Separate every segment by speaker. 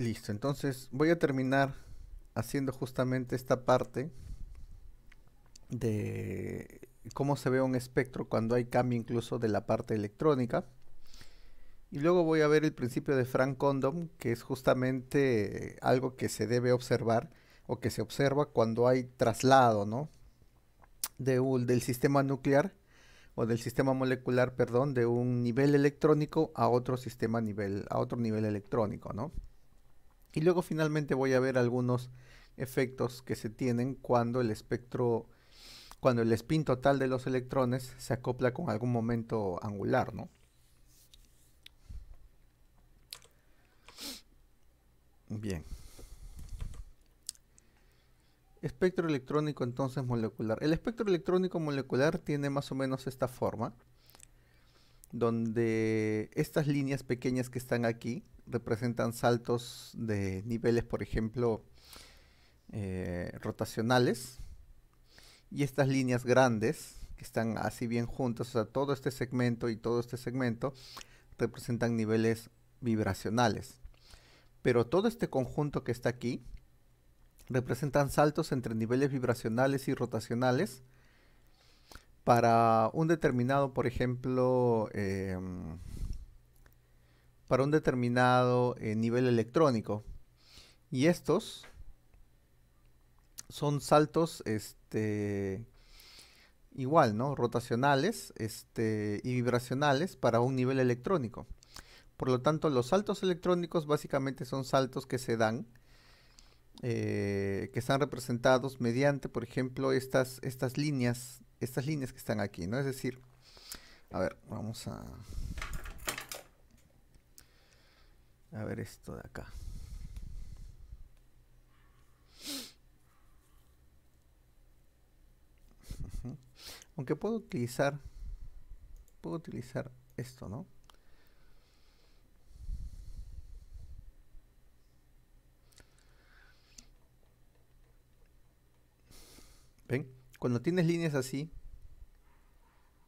Speaker 1: Listo, entonces voy a terminar haciendo justamente esta parte de cómo se ve un espectro cuando hay cambio incluso de la parte electrónica. Y luego voy a ver el principio de Frank Condom, que es justamente algo que se debe observar o que se observa cuando hay traslado ¿no? del sistema nuclear o del sistema molecular, perdón, de un nivel electrónico a otro sistema nivel, a otro nivel electrónico, ¿no? Y luego finalmente voy a ver algunos efectos que se tienen cuando el espectro, cuando el spin total de los electrones se acopla con algún momento angular, ¿no? Bien. Espectro electrónico entonces molecular. El espectro electrónico molecular tiene más o menos esta forma, donde estas líneas pequeñas que están aquí representan saltos de niveles, por ejemplo, eh, rotacionales. Y estas líneas grandes, que están así bien juntas, o sea, todo este segmento y todo este segmento, representan niveles vibracionales. Pero todo este conjunto que está aquí, representan saltos entre niveles vibracionales y rotacionales para un determinado, por ejemplo, em, para un determinado eh, nivel electrónico. Y estos son saltos este, igual, ¿no? Rotacionales este, y vibracionales para un nivel electrónico. Por lo tanto, los saltos electrónicos básicamente son saltos que se dan, eh, que están representados mediante, por ejemplo, estas, estas líneas, estas líneas que están aquí, ¿no? Es decir, a ver, vamos a a ver esto de acá. Aunque puedo utilizar, puedo utilizar esto, ¿no? ¿Ven? Cuando tienes líneas así,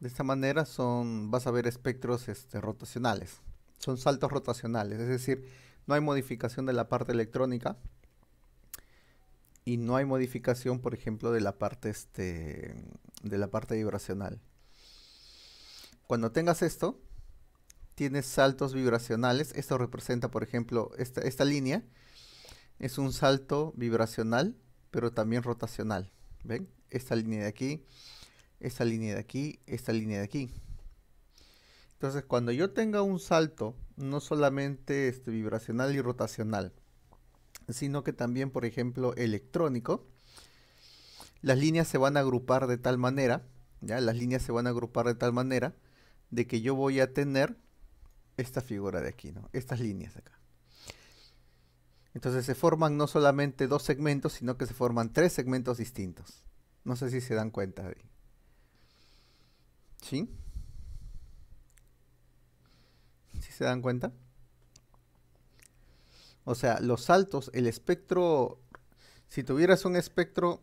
Speaker 1: de esta manera son, vas a ver espectros este, rotacionales son saltos rotacionales, es decir, no hay modificación de la parte electrónica y no hay modificación, por ejemplo, de la parte este de la parte vibracional. Cuando tengas esto, tienes saltos vibracionales. Esto representa, por ejemplo, esta, esta línea es un salto vibracional, pero también rotacional. ¿Ven? Esta línea de aquí, esta línea de aquí, esta línea de aquí. Entonces, cuando yo tenga un salto, no solamente este, vibracional y rotacional, sino que también, por ejemplo, electrónico, las líneas se van a agrupar de tal manera, ya las líneas se van a agrupar de tal manera de que yo voy a tener esta figura de aquí, ¿no? Estas líneas de acá. Entonces se forman no solamente dos segmentos, sino que se forman tres segmentos distintos. No sé si se dan cuenta ahí. ¿Sí? Si se dan cuenta? O sea, los saltos, el espectro, si tuvieras un espectro,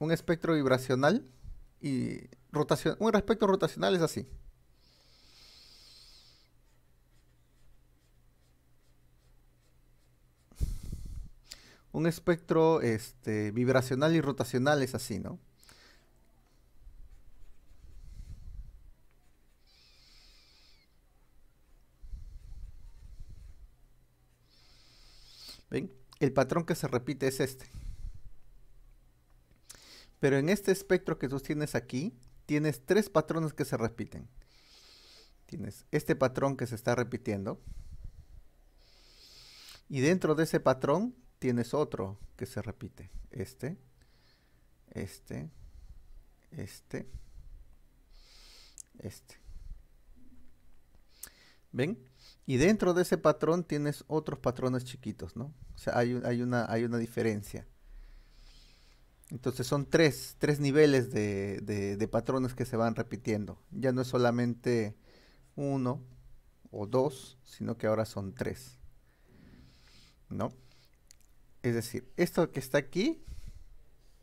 Speaker 1: un espectro vibracional y rotación, un espectro rotacional es así. Un espectro este, vibracional y rotacional es así, ¿no? ¿Ven? El patrón que se repite es este. Pero en este espectro que tú tienes aquí, tienes tres patrones que se repiten. Tienes este patrón que se está repitiendo. Y dentro de ese patrón tienes otro que se repite. Este, este, este, este. ¿Ven? Y dentro de ese patrón tienes otros patrones chiquitos, ¿no? O sea, hay, una, hay una diferencia. Entonces son tres, niveles de, patrones que se van repitiendo. Ya no es solamente uno o dos, sino que ahora son tres. ¿No? Es decir, esto que está aquí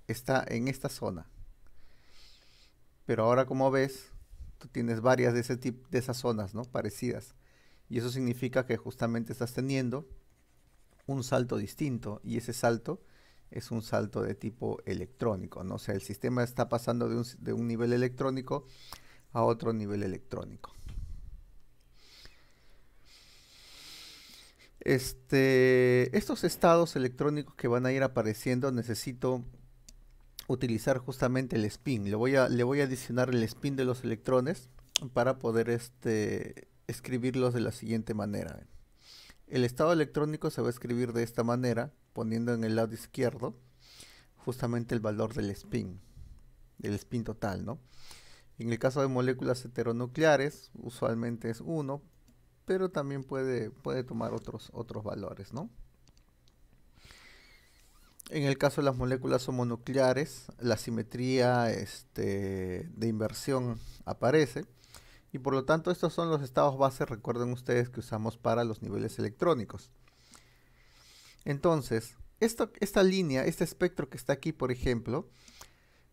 Speaker 1: está en esta zona. Pero ahora como ves, tú tienes varias de, ese tipo de esas zonas, ¿no? Parecidas. Y eso significa que justamente estás teniendo un salto distinto y ese salto es un salto de tipo electrónico, ¿no? O sea, el sistema está pasando de un, nivel electrónico a otro nivel electrónico. Este, estos estados electrónicos que van a ir apareciendo necesito utilizar justamente el spin. Le voy a, le voy a adicionar el spin de los electrones para poder este, escribirlos de la siguiente manera. ¿eh? El estado electrónico se va a escribir de esta manera, poniendo en el lado izquierdo justamente el valor del spin, del spin total, ¿no? En el caso de moléculas heteronucleares, usualmente es 1, pero también puede, puede tomar otros, otros valores, ¿no? En el caso de las moléculas homonucleares, la simetría este, de inversión aparece y por lo tanto estos son los estados base, recuerden ustedes, que usamos para los niveles electrónicos. Entonces, esta línea, este espectro que está aquí, por ejemplo,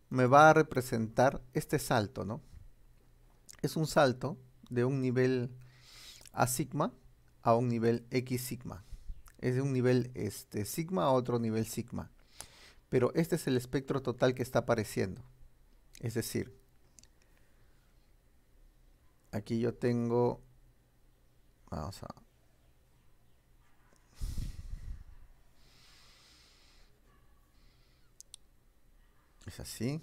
Speaker 1: me va a representar este salto, ¿no? Es un salto de un nivel A sigma a un nivel X sigma. Es de un nivel este, sigma a otro nivel sigma. Pero este es el espectro total que está apareciendo. Es decir, Aquí yo tengo... Vamos a... Es así.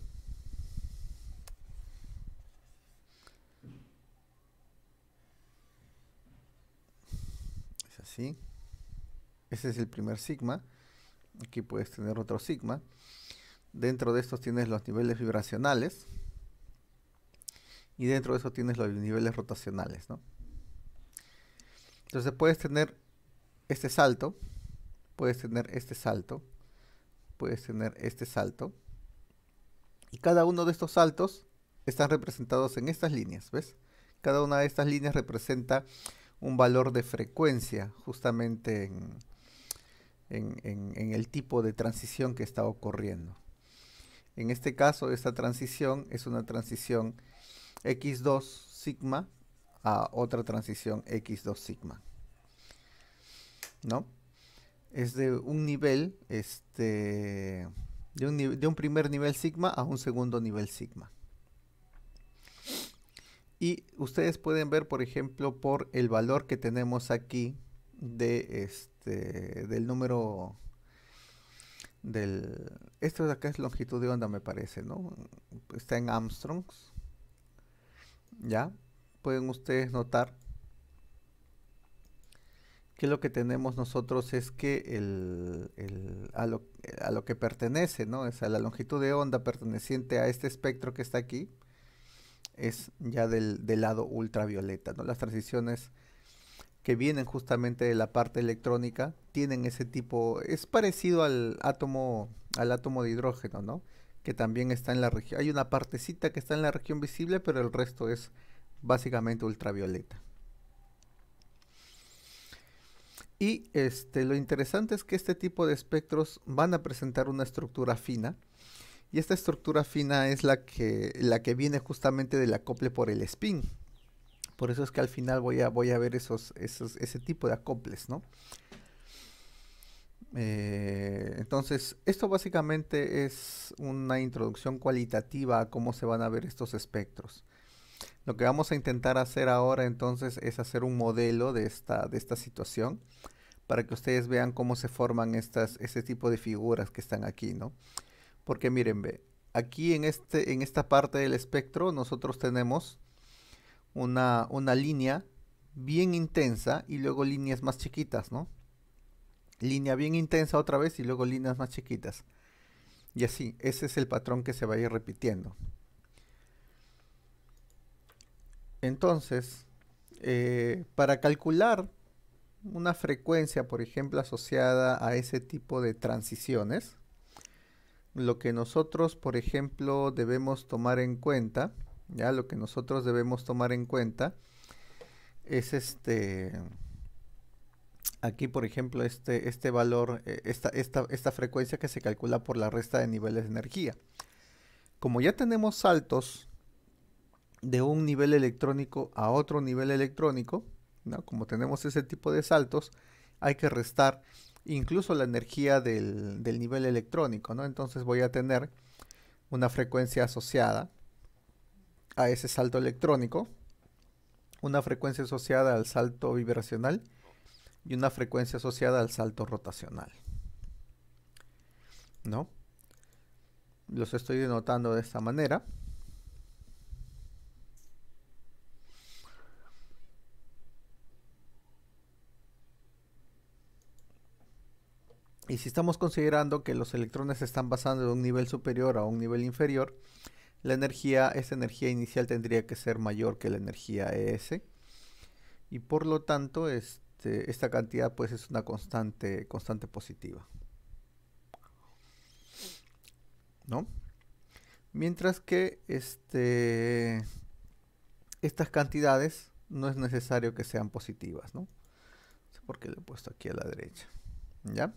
Speaker 1: Es así. Ese es el primer sigma. Aquí puedes tener otro sigma. Dentro de estos tienes los niveles vibracionales y dentro de eso tienes los niveles rotacionales, Entonces puedes tener este salto, puedes tener este salto, puedes tener este salto, y cada uno de estos saltos están representados en estas líneas, ¿ves? Cada una de estas líneas representa un valor de frecuencia justamente en, en el tipo de transición que está ocurriendo. En este caso, esta transición es una transición X2 sigma a otra transición X2 sigma. ¿No? Es de un nivel, este, de un, primer nivel sigma a un segundo nivel sigma. Y ustedes pueden ver, por ejemplo, por el valor que tenemos aquí de este, del número del... Esto de acá es longitud de onda, me parece, ¿no? Está en Armstrongs ¿Ya? Pueden ustedes notar que lo que tenemos nosotros es que el, a, lo, que pertenece, ¿no? Es a la longitud de onda perteneciente a este espectro que está aquí, es ya del, del lado ultravioleta, ¿no? Las transiciones que vienen justamente de la parte electrónica tienen ese tipo, es parecido al átomo, al átomo de hidrógeno, ¿no? que también está en la región. Hay una partecita que está en la región visible, pero el resto es básicamente ultravioleta. Y este, lo interesante es que este tipo de espectros van a presentar una estructura fina. Y esta estructura fina es la que, la que viene justamente del acople por el spin. Por eso es que al final voy a, voy a ver esos, ese tipo de acoples, ¿no? Eh, entonces, esto básicamente es una introducción cualitativa a cómo se van a ver estos espectros. Lo que vamos a intentar hacer ahora entonces es hacer un modelo de esta, de esta situación para que ustedes vean cómo se forman estas, este tipo de figuras que están aquí, ¿no? Porque miren, ve, aquí en, este, en esta parte del espectro nosotros tenemos una, una línea bien intensa y luego líneas más chiquitas, ¿no? línea bien intensa otra vez y luego líneas más chiquitas. Y así, ese es el patrón que se va a ir repitiendo. Entonces, eh, para calcular una frecuencia, por ejemplo, asociada a ese tipo de transiciones, lo que nosotros, por ejemplo, debemos tomar en cuenta, ya lo que nosotros debemos tomar en cuenta es este aquí, por ejemplo, este, este valor, eh, esta, esta, frecuencia que se calcula por la resta de niveles de energía. Como ya tenemos saltos de un nivel electrónico a otro nivel electrónico, como tenemos ese tipo de saltos, hay que restar incluso la energía del, del nivel electrónico. ¿no? Entonces voy a tener una frecuencia asociada a ese salto electrónico, una frecuencia asociada al salto vibracional y una frecuencia asociada al salto rotacional. ¿No? Los estoy denotando de esta manera. Y si estamos considerando que los electrones están pasando de un nivel superior a un nivel inferior, la energía, esa energía inicial tendría que ser mayor que la energía ES. Y por lo tanto, es... Este, este, esta cantidad pues es una constante, constante positiva. ¿No? Mientras que este, estas cantidades no es necesario que sean positivas, ¿no? porque he puesto aquí a la derecha. ¿Ya?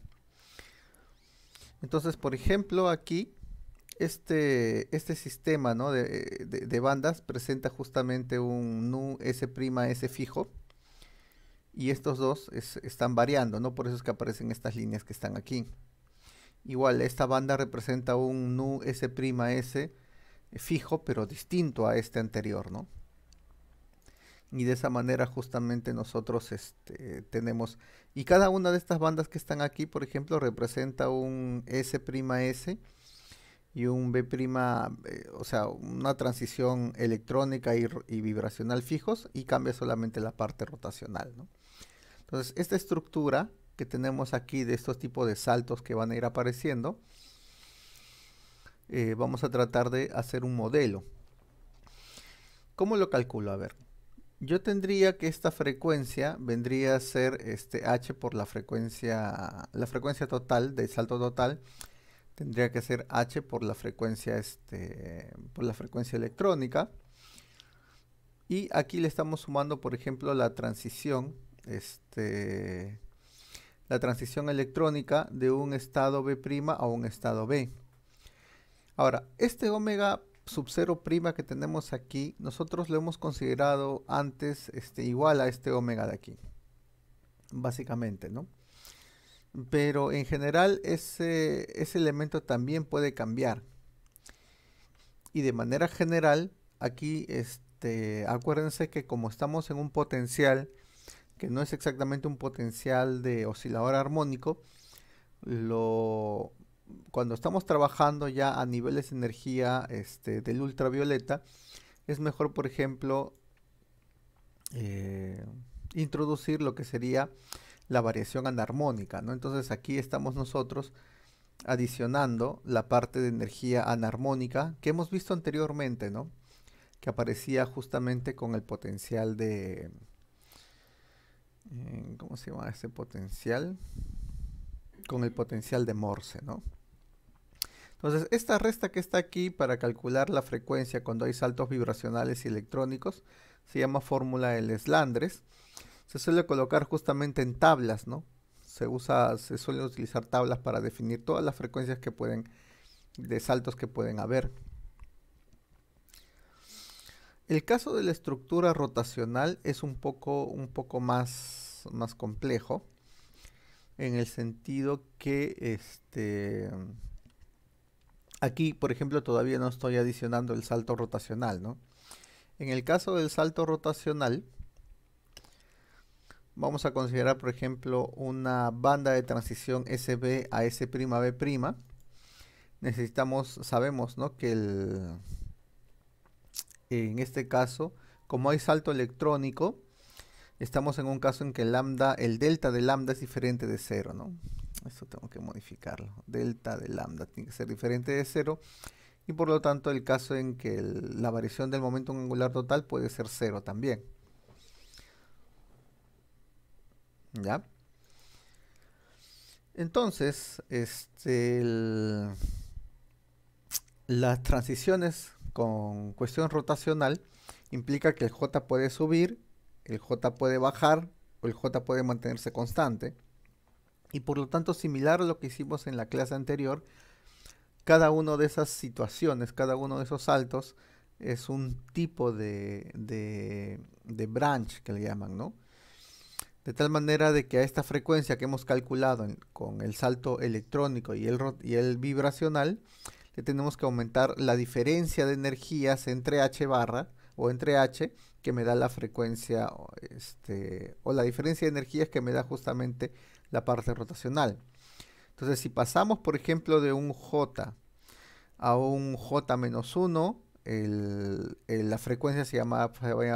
Speaker 1: Entonces, por ejemplo, aquí este, este sistema ¿no? de, bandas presenta justamente un nu S' S fijo y estos dos están variando, ¿no? Por eso es que aparecen estas líneas que están aquí. Igual, esta banda representa un nu S'S eh, fijo, pero distinto a este anterior, ¿no? Y de esa manera justamente nosotros este, tenemos... Y cada una de estas bandas que están aquí, por ejemplo, representa un S'S y un B', eh, o sea, una transición electrónica y, y, vibracional fijos y cambia solamente la parte rotacional, ¿no? Entonces, esta estructura que tenemos aquí de estos tipos de saltos que van a ir apareciendo, eh, vamos a tratar de hacer un modelo. ¿Cómo lo calculo? A ver, yo tendría que esta frecuencia vendría a ser este h por la frecuencia, la frecuencia total del salto total tendría que ser h por la frecuencia este por la frecuencia electrónica y aquí le estamos sumando por ejemplo la transición este, la transición electrónica de un estado B' a un estado B. Ahora, este omega sub 0' que tenemos aquí, nosotros lo hemos considerado antes este, igual a este omega de aquí. Básicamente, ¿no? Pero en general ese, ese elemento también puede cambiar. Y de manera general, aquí este, acuérdense que como estamos en un potencial que no es exactamente un potencial de oscilador armónico, lo, cuando estamos trabajando ya a niveles de energía este, del ultravioleta, es mejor, por ejemplo, eh, introducir lo que sería la variación anarmónica. ¿no? Entonces aquí estamos nosotros adicionando la parte de energía anarmónica que hemos visto anteriormente, ¿no? que aparecía justamente con el potencial de, ¿cómo se llama? Ese potencial con el potencial de Morse, ¿no? Entonces, esta resta que está aquí para calcular la frecuencia cuando hay saltos vibracionales y electrónicos se llama fórmula de Leslandres. Se suele colocar justamente en tablas, ¿no? Se usa, se suelen utilizar tablas para definir todas las frecuencias que pueden, de saltos que pueden haber. El caso de la estructura rotacional es un poco, un poco más más, complejo, en el sentido que este, aquí, por ejemplo, todavía no estoy adicionando el salto rotacional, ¿no? En el caso del salto rotacional, vamos a considerar, por ejemplo, una banda de transición SB a S'B'. Necesitamos, sabemos, Que en este caso, como hay salto electrónico, estamos en un caso en que lambda, el delta de lambda es diferente de cero ¿no? Esto tengo que modificarlo. Delta de lambda tiene que ser diferente de cero Y por lo tanto el caso en que la variación del momento angular total puede ser cero también. ¿Ya? Entonces, este, las transiciones con cuestión rotacional implica que el J puede subir el J puede bajar o el J puede mantenerse constante. Y por lo tanto, similar a lo que hicimos en la clase anterior, cada una de esas situaciones, cada uno de esos saltos, es un tipo de, de, branch que le llaman, ¿no? De tal manera de que a esta frecuencia que hemos calculado con el salto electrónico y el, y el vibracional, le tenemos que aumentar la diferencia de energías entre H barra o entre H que me da la frecuencia o este, la diferencia de energías que me da justamente la parte rotacional. Entonces, si pasamos, por ejemplo, de un J a un J-1, la frecuencia se llama,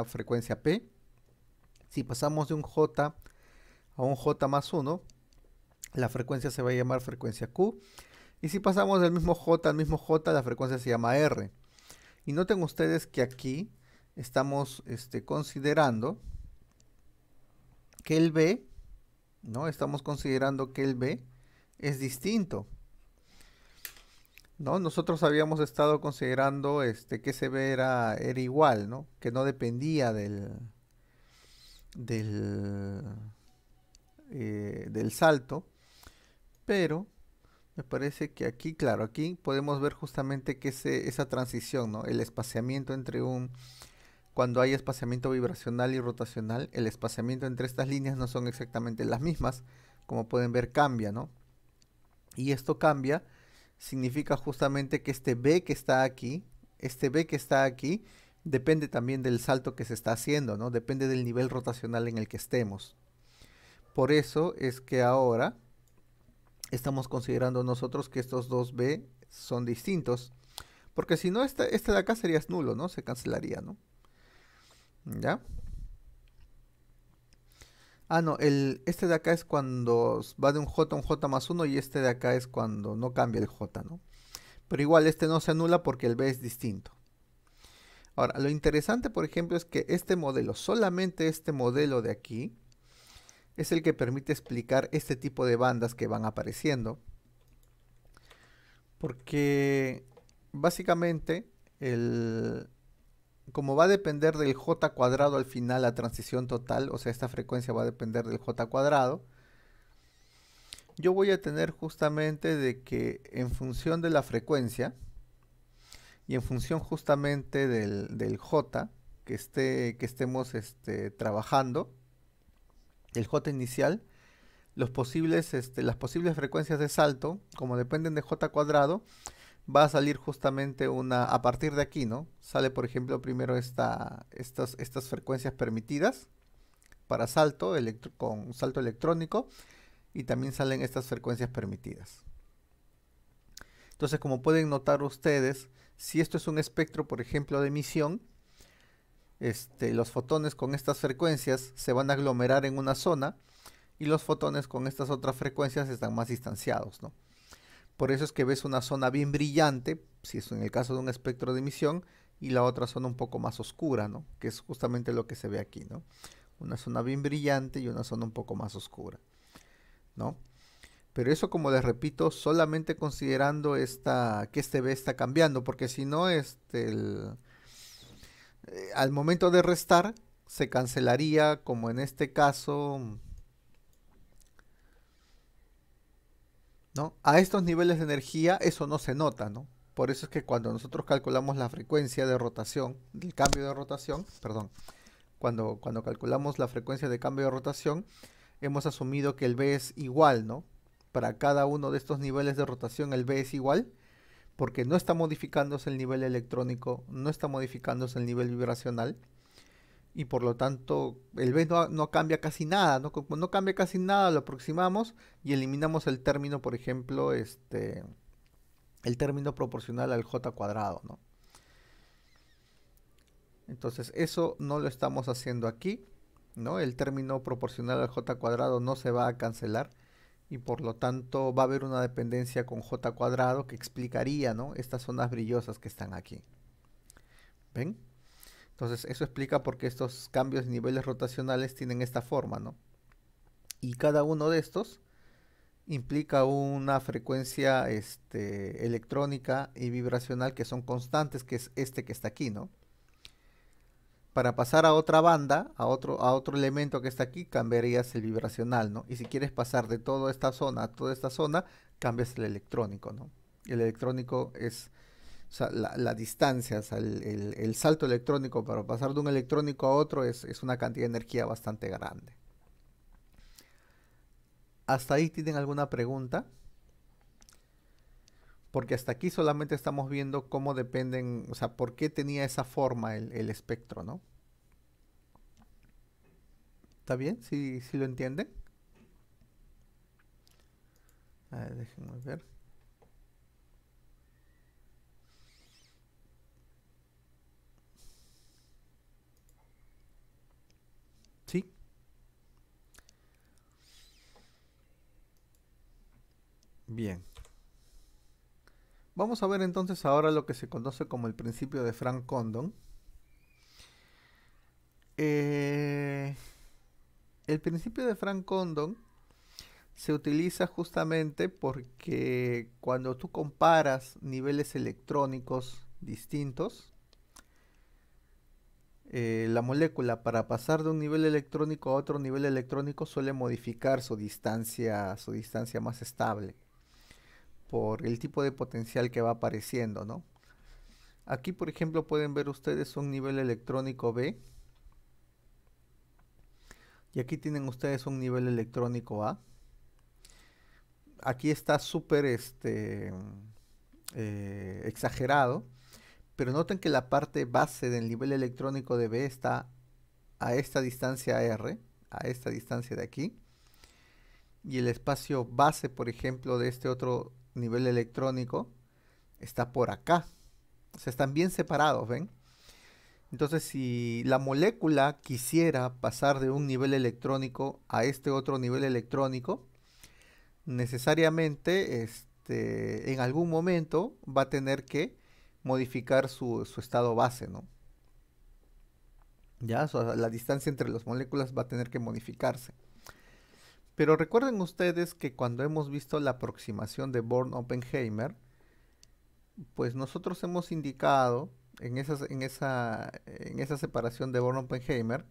Speaker 1: frecuencia P. Si pasamos de un J a un J más 1, la frecuencia se va a llamar frecuencia Q. Y si pasamos del mismo J al mismo J, la frecuencia se llama R. Y noten ustedes que aquí estamos este, considerando que el B, ¿no? Estamos considerando que el B es distinto. ¿No? Nosotros habíamos estado considerando este, que ese B era, igual, ¿no? Que no dependía del, del, eh, del salto. Pero me parece que aquí, claro, aquí podemos ver justamente que ese, esa transición, ¿no? El espaciamiento entre un cuando hay espaciamiento vibracional y rotacional, el espaciamiento entre estas líneas no son exactamente las mismas, como pueden ver cambia, ¿no? Y esto cambia significa justamente que este B que está aquí, este B que está aquí, depende también del salto que se está haciendo, ¿no? Depende del nivel rotacional en el que estemos. Por eso es que ahora estamos considerando nosotros que estos dos B son distintos. Porque si no, este, de acá sería nulo, ¿no? Se cancelaría, ¿no? ¿Ya? Ah, no, el, este de acá es cuando va de un J a un J más 1 y este de acá es cuando no cambia el J, ¿no? Pero igual este no se anula porque el B es distinto. Ahora, lo interesante, por ejemplo, es que este modelo, solamente este modelo de aquí, es el que permite explicar este tipo de bandas que van apareciendo. Porque básicamente el, como va a depender del j cuadrado al final la transición total, o sea, esta frecuencia va a depender del j cuadrado, yo voy a tener justamente de que en función de la frecuencia y en función justamente del, j que, esté, que estemos este, trabajando, el j inicial, los posibles, este, las posibles frecuencias de salto, como dependen de j cuadrado, va a salir justamente una, a partir de aquí, ¿no? Sale, por ejemplo, primero estas, estas frecuencias permitidas para salto, con salto electrónico, y también salen estas frecuencias permitidas. Entonces, como pueden notar ustedes, si esto es un espectro, por ejemplo, de emisión, este, los fotones con estas frecuencias se van a aglomerar en una zona y los fotones con estas otras frecuencias están más distanciados, ¿no? Por eso es que ves una zona bien brillante, si es en el caso de un espectro de emisión, y la otra zona un poco más oscura, ¿no? Que es justamente lo que se ve aquí, ¿no? Una zona bien brillante y una zona un poco más oscura, ¿no? Pero eso, como les repito, solamente considerando esta, que este B está cambiando, porque si no, este, eh, al momento de restar, se cancelaría, como en este caso, A estos niveles de energía eso no se nota, ¿no? Por eso es que cuando nosotros calculamos la frecuencia de rotación, del cambio de rotación, perdón, cuando, cuando calculamos la frecuencia de cambio de rotación, hemos asumido que el B es igual, ¿no? Para cada uno de estos niveles de rotación el B es igual, porque no está modificándose el nivel electrónico, no está modificándose el nivel vibracional, y por lo tanto el B no, cambia casi nada, ¿no? Como no cambia casi nada, lo aproximamos y eliminamos el término, por ejemplo, este, el término proporcional al j cuadrado, ¿no? Entonces eso no lo estamos haciendo aquí, ¿no? El término proporcional al j cuadrado no se va a cancelar y por lo tanto va a haber una dependencia con j cuadrado que explicaría, ¿no? Estas zonas brillosas que están aquí. ¿Ven? Entonces, eso explica por qué estos cambios de niveles rotacionales tienen esta forma, ¿no? Y cada uno de estos implica una frecuencia este, electrónica y vibracional que son constantes, que es este que está aquí, ¿no? Para pasar a otra banda, a otro, a otro elemento que está aquí, cambiarías el vibracional, ¿no? Y si quieres pasar de toda esta zona a toda esta zona, cambias el electrónico, ¿no? El electrónico es sea, la, distancia, el, el, salto electrónico para pasar de un electrónico a otro es, una cantidad de energía bastante grande. ¿Hasta ahí tienen alguna pregunta? Porque hasta aquí solamente estamos viendo cómo dependen, o sea, por qué tenía esa forma el, espectro, ¿no? ¿Está bien? ¿Sí, lo entienden? A déjenme ver. Bien. Vamos a ver entonces ahora lo que se conoce como el principio de Frank Condon. Eh, el principio de Frank Condon se utiliza justamente porque cuando tú comparas niveles electrónicos distintos, eh, la molécula para pasar de un nivel electrónico a otro nivel electrónico suele modificar su distancia, su distancia más estable por el tipo de potencial que va apareciendo, ¿no? Aquí, por ejemplo, pueden ver ustedes un nivel electrónico B. Y aquí tienen ustedes un nivel electrónico A. Aquí está súper este, eh, exagerado. Pero noten que la parte base del nivel electrónico de B está a esta distancia R, a esta distancia de aquí. Y el espacio base, por ejemplo, de este otro nivel electrónico está por acá. O sea, están bien separados, ¿ven? Entonces, si la molécula quisiera pasar de un nivel electrónico a este otro nivel electrónico, necesariamente este, en algún momento va a tener que modificar su, estado base, ¿no? Ya, la distancia entre las moléculas va a tener que modificarse. Pero recuerden ustedes que cuando hemos visto la aproximación de Born-Oppenheimer, pues nosotros hemos indicado en, esa, separación de Born-Oppenheimer,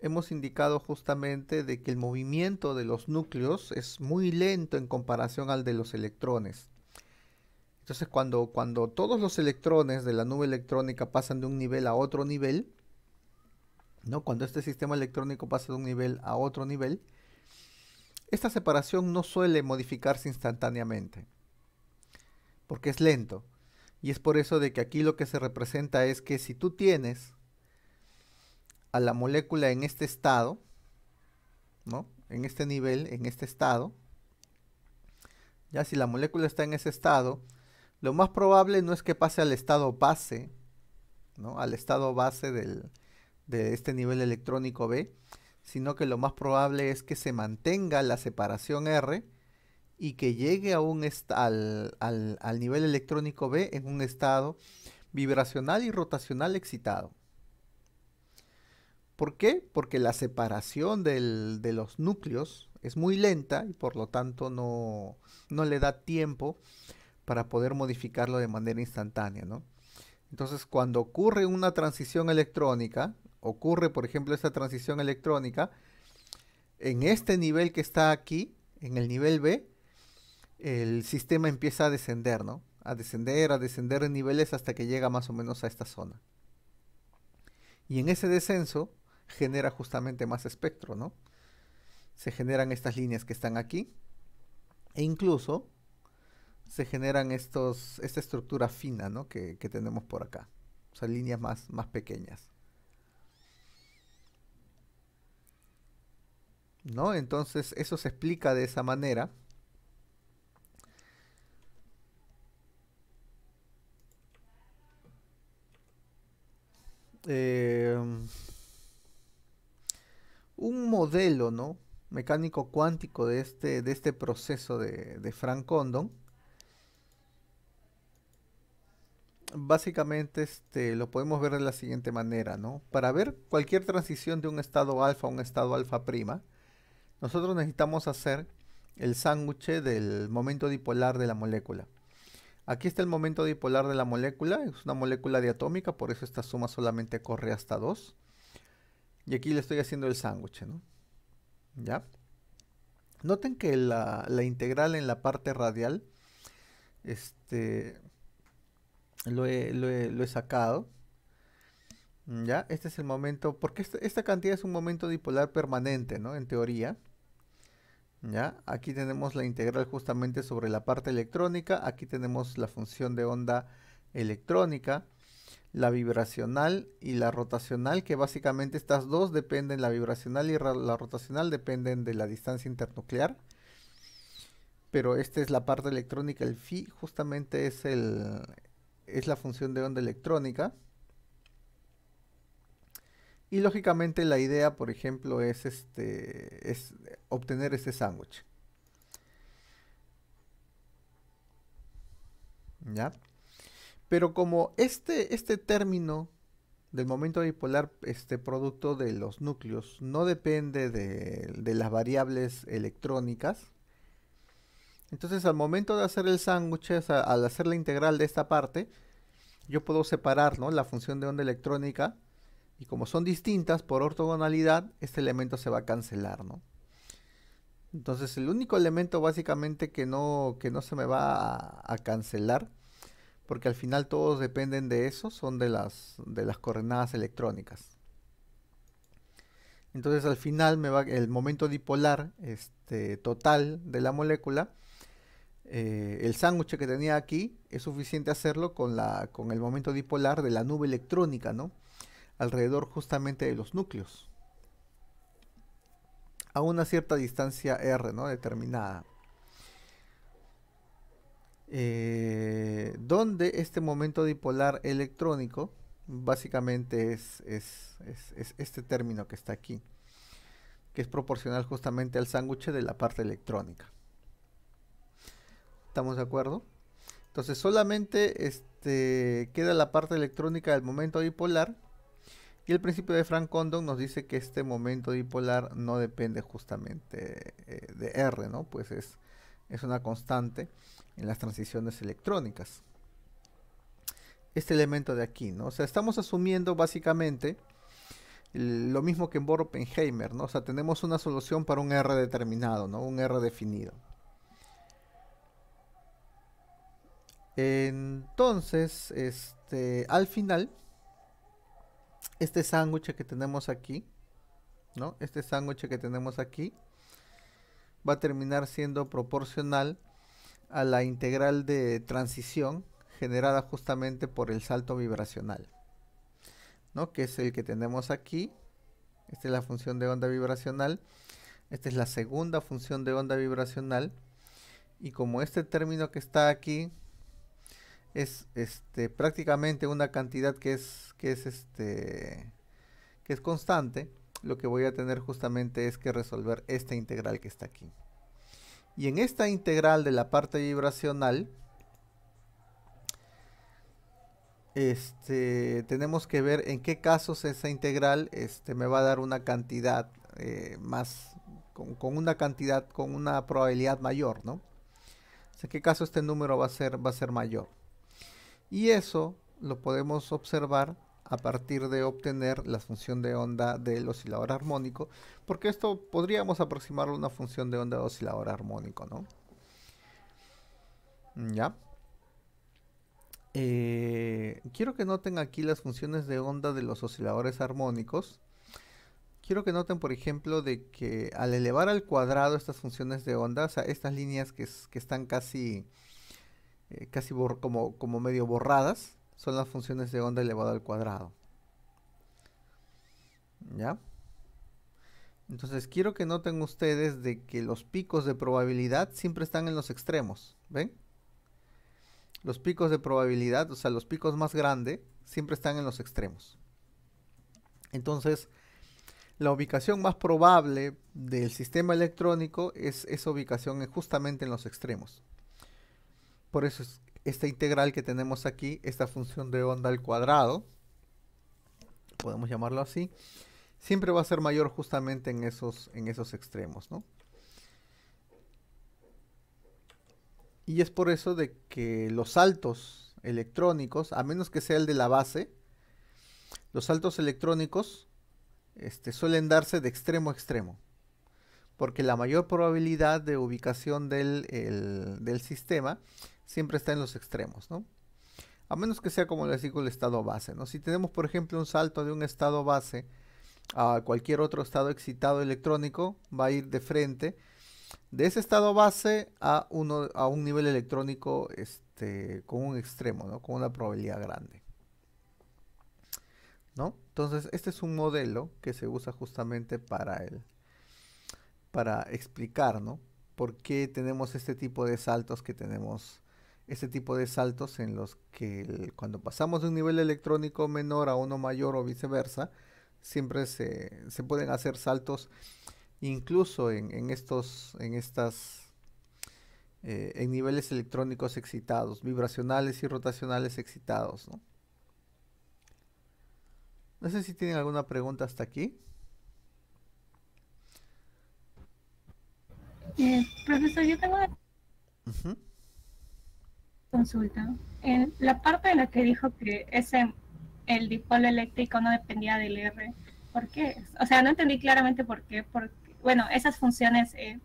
Speaker 1: hemos indicado justamente de que el movimiento de los núcleos es muy lento en comparación al de los electrones. Entonces cuando, cuando todos los electrones de la nube electrónica pasan de un nivel a otro nivel, ¿no? cuando este sistema electrónico pasa de un nivel a otro nivel, esta separación no suele modificarse instantáneamente, porque es lento. Y es por eso de que aquí lo que se representa es que si tú tienes a la molécula en este estado, ¿no? En este nivel, en este estado, ya si la molécula está en ese estado, lo más probable no es que pase al estado base, ¿no? Al estado base de este nivel electrónico B, sino que lo más probable es que se mantenga la separación R y que llegue a un al, al, nivel electrónico B en un estado vibracional y rotacional excitado. ¿Por qué? Porque la separación de los núcleos es muy lenta y por lo tanto no, le da tiempo para poder modificarlo de manera instantánea. Entonces, cuando ocurre una transición electrónica, ocurre, por ejemplo, esta transición electrónica, en este nivel que está aquí, en el nivel B, el sistema empieza a descender, ¿no? A descender, a descender en niveles hasta que llega más o menos a esta zona. Y en ese descenso genera justamente más espectro, ¿no? Se generan estas líneas que están aquí e incluso se generan estos, esta estructura fina, ¿no? Que, tenemos por acá. O sea, líneas más, más pequeñas. ¿no? Entonces eso se explica de esa manera. Eh, un modelo, ¿no? Mecánico cuántico de este, de este proceso de, de Frank Condon. Básicamente este, lo podemos ver de la siguiente manera, ¿no? Para ver cualquier transición de un estado alfa a un estado alfa prima, nosotros necesitamos hacer el sándwich del momento dipolar de la molécula. Aquí está el momento dipolar de la molécula, es una molécula diatómica, por eso esta suma solamente corre hasta 2. Y aquí le estoy haciendo el sándwich, ¿no? ¿Ya? Noten que la, integral en la parte radial, este, lo he, sacado. ¿Ya? Este es el momento, porque esta, esta cantidad es un momento dipolar permanente, ¿no? En teoría. ¿ya? Aquí tenemos la integral justamente sobre la parte electrónica, aquí tenemos la función de onda electrónica, la vibracional y la rotacional, que básicamente estas dos dependen, la vibracional y la rotacional dependen de la distancia internuclear. Pero esta es la parte electrónica, el phi justamente es, es la función de onda electrónica. Y lógicamente la idea, por ejemplo, es, este, es obtener este sándwich. ¿Ya? Pero como este, este término del momento bipolar, este producto de los núcleos, no depende de, las variables electrónicas, entonces al momento de hacer el sándwich, al hacer la integral de esta parte, yo puedo separar la función de onda electrónica y como son distintas por ortogonalidad, este elemento se va a cancelar, ¿no? Entonces el único elemento básicamente que no, que no se me va a, cancelar, porque al final todos dependen de eso, son de las, de las coordenadas electrónicas. Entonces al final me va, el momento dipolar este, total de la molécula, eh, el sándwich que tenía aquí, es suficiente hacerlo con, la, con el momento dipolar de la nube electrónica, ¿no? alrededor justamente de los núcleos a una cierta distancia R ¿no? determinada eh, donde este momento dipolar electrónico básicamente es, este término que está aquí que es proporcional justamente al sándwich de la parte electrónica ¿estamos de acuerdo? entonces solamente este, queda la parte electrónica del momento dipolar y el principio de Frank Condon nos dice que este momento dipolar no depende justamente eh, de R, ¿no? Pues es, es una constante en las transiciones electrónicas. Este elemento de aquí, ¿no? O sea, estamos asumiendo básicamente lo mismo que en Bohr ¿no? O sea, tenemos una solución para un R determinado, ¿no? Un R definido. Entonces, este, al final este sándwich que tenemos aquí, ¿no? Este sándwich que tenemos aquí va a terminar siendo proporcional a la integral de transición generada justamente por el salto vibracional, ¿no? Que es el que tenemos aquí. Esta es la función de onda vibracional. Esta es la segunda función de onda vibracional. Y como este término que está aquí es este prácticamente una cantidad que es que es este que es constante lo que voy a tener justamente es que resolver esta integral que está aquí y en esta integral de la parte vibracional este tenemos que ver en qué casos esa integral este me va a dar una cantidad eh, más con, con una cantidad con una probabilidad mayor no en qué caso este número va a ser va a ser mayor y eso lo podemos observar a partir de obtener la función de onda del oscilador armónico, porque esto podríamos aproximarlo a una función de onda de oscilador armónico, ¿no? Mm, ¿Ya? Eh, quiero que noten aquí las funciones de onda de los osciladores armónicos. Quiero que noten, por ejemplo, de que al elevar al cuadrado estas funciones de onda, o sea, estas líneas que están casi eh, casi como, medio borradas, son las funciones de onda elevado al cuadrado. ¿Ya? Entonces quiero que noten ustedes de que los picos de probabilidad siempre están en los extremos, ¿ven? Los picos de probabilidad, o sea, los picos más grandes, siempre están en los extremos. Entonces, la ubicación más probable del sistema electrónico es esa ubicación justamente en los extremos. Por eso esta integral que tenemos aquí, esta función de onda al cuadrado, podemos llamarlo así, siempre va a ser mayor justamente en esos, en esos extremos, ¿no? Y es por eso de que los saltos electrónicos, a menos que sea el de la base, los saltos electrónicos este, suelen darse de extremo a extremo porque la mayor probabilidad de ubicación del, sistema siempre está en los extremos, ¿no? A menos que sea como les digo el estado base, ¿no? Si tenemos, por ejemplo, un salto de un estado base a cualquier otro estado excitado electrónico, va a ir de frente de ese estado base a, uno, a un nivel electrónico este, con un extremo, ¿no? Con una probabilidad grande. ¿No? Entonces, este es un modelo que se usa justamente para el, para explicar, ¿Por qué tenemos este tipo de saltos que tenemos? Este tipo de saltos en los que cuando pasamos de un nivel electrónico menor a uno mayor o viceversa, siempre se, pueden hacer saltos incluso en, estos, en estas eh, en niveles electrónicos excitados, vibracionales y rotacionales excitados. no sé si tienen alguna pregunta hasta aquí.
Speaker 2: profesor, yo tengo una consulta. En la parte de la que dijo que ese, el dipolo eléctrico no dependía del R, ¿por qué? O sea, no entendí claramente por qué. Porque, bueno, esas funciones eh,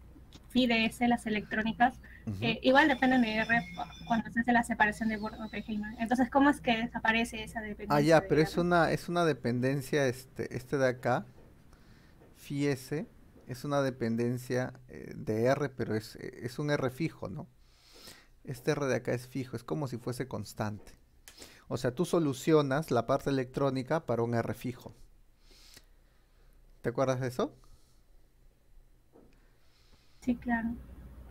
Speaker 2: s las electrónicas, eh, igual dependen de R cuando se hace la separación de born oppenheimer Entonces, ¿cómo es que desaparece esa dependencia? Ah, ya, pero es una,
Speaker 1: es una dependencia este, este de acá, s es una dependencia eh, de R, pero eh, es, un R fijo, ¿no? Este R de acá es fijo, es como si fuese constante. O sea, tú solucionas la parte electrónica para un R fijo. ¿Te acuerdas de eso? Sí, claro.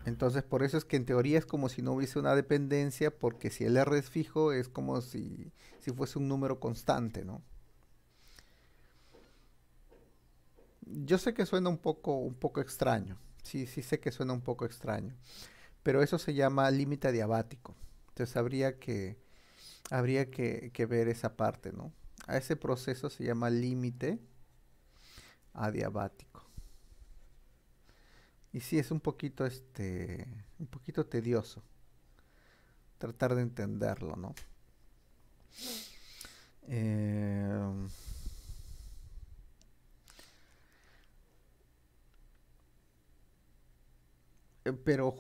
Speaker 1: Entonces, por eso es que en teoría es como si no hubiese una dependencia, porque si el R es fijo, es como si, si fuese un número constante, ¿no? yo sé que suena un poco, un poco extraño, sí, sí sé que suena un poco extraño, pero eso se llama límite diabático. Entonces habría que, habría que, que ver esa parte, ¿no? A ese proceso se llama límite adiabático. Y sí, es un poquito, este, un poquito tedioso tratar de entenderlo, ¿no? Eh, Eh, pero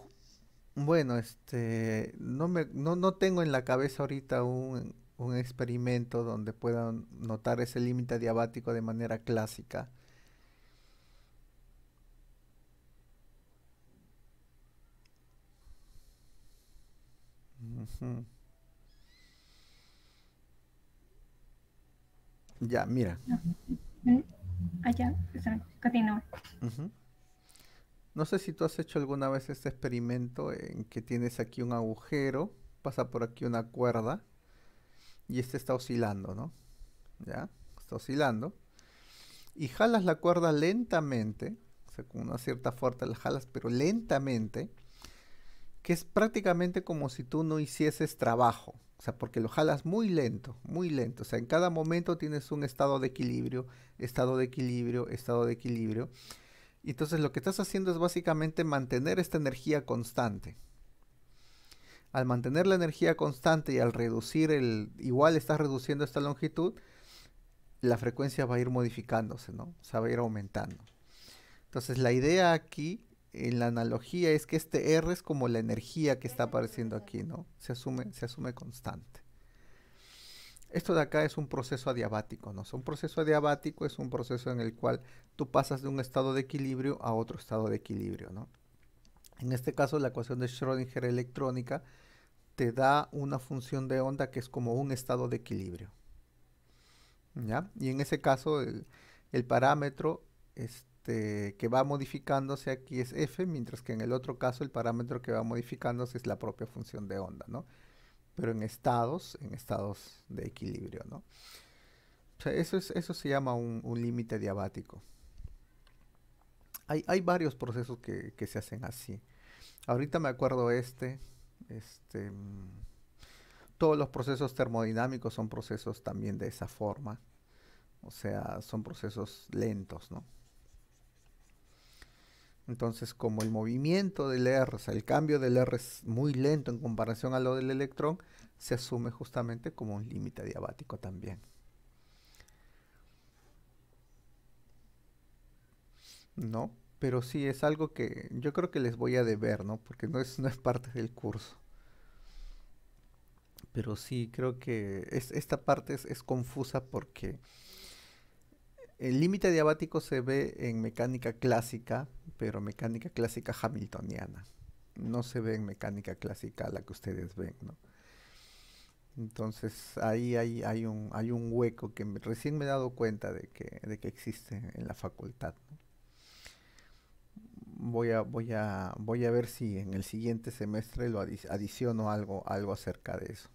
Speaker 1: bueno, este, no, me, no, no tengo en la cabeza ahorita un, un experimento donde puedan notar ese límite diabático de manera clásica. Ya, mira.
Speaker 2: ¿eh? Allá, continúa.
Speaker 1: No sé si tú has hecho alguna vez este experimento en que tienes aquí un agujero, pasa por aquí una cuerda y este está oscilando, ¿no? ¿Ya? Está oscilando. Y jalas la cuerda lentamente, o sea, con una cierta fuerza la jalas, pero lentamente, que es prácticamente como si tú no hicieses trabajo. O sea, porque lo jalas muy lento, muy lento. O sea, en cada momento tienes un estado de equilibrio, estado de equilibrio, estado de equilibrio entonces lo que estás haciendo es básicamente mantener esta energía constante. Al mantener la energía constante y al reducir el, igual estás reduciendo esta longitud, la frecuencia va a ir modificándose, ¿no? O sea, va a ir aumentando. Entonces la idea aquí, en la analogía, es que este R es como la energía que está apareciendo aquí, ¿no? Se asume, se asume constante. Esto de acá es un proceso adiabático, ¿no? Un proceso adiabático es un proceso en el cual tú pasas de un estado de equilibrio a otro estado de equilibrio, ¿no? En este caso, la ecuación de Schrödinger electrónica te da una función de onda que es como un estado de equilibrio. ¿Ya? Y en ese caso, el, parámetro este, que va modificándose aquí es f, mientras que en el otro caso el parámetro que va modificándose es la propia función de onda, ¿no? pero en estados, en estados de equilibrio, ¿no? O sea, eso, es, eso se llama un, límite diabático. Hay, varios procesos que, que, se hacen así. Ahorita me acuerdo este, este, mm, todos los procesos termodinámicos son procesos también de esa forma. O sea, son procesos lentos, ¿no? Entonces, como el movimiento del R, o sea, el cambio del R es muy lento en comparación a lo del electrón, se asume justamente como un límite adiabático también. ¿No? Pero sí, es algo que yo creo que les voy a deber, ¿no? Porque no es, no es parte del curso. Pero sí, creo que esta parte es confusa porque el límite diabático se ve en mecánica clásica, pero mecánica clásica hamiltoniana. No se ve en mecánica clásica la que ustedes ven, ¿no? Entonces ahí hay, un, hueco que recién me he dado cuenta de que, existe en la facultad. Voy, a, voy, a, voy a ver si en el siguiente semestre lo adiciono algo, algo acerca de eso.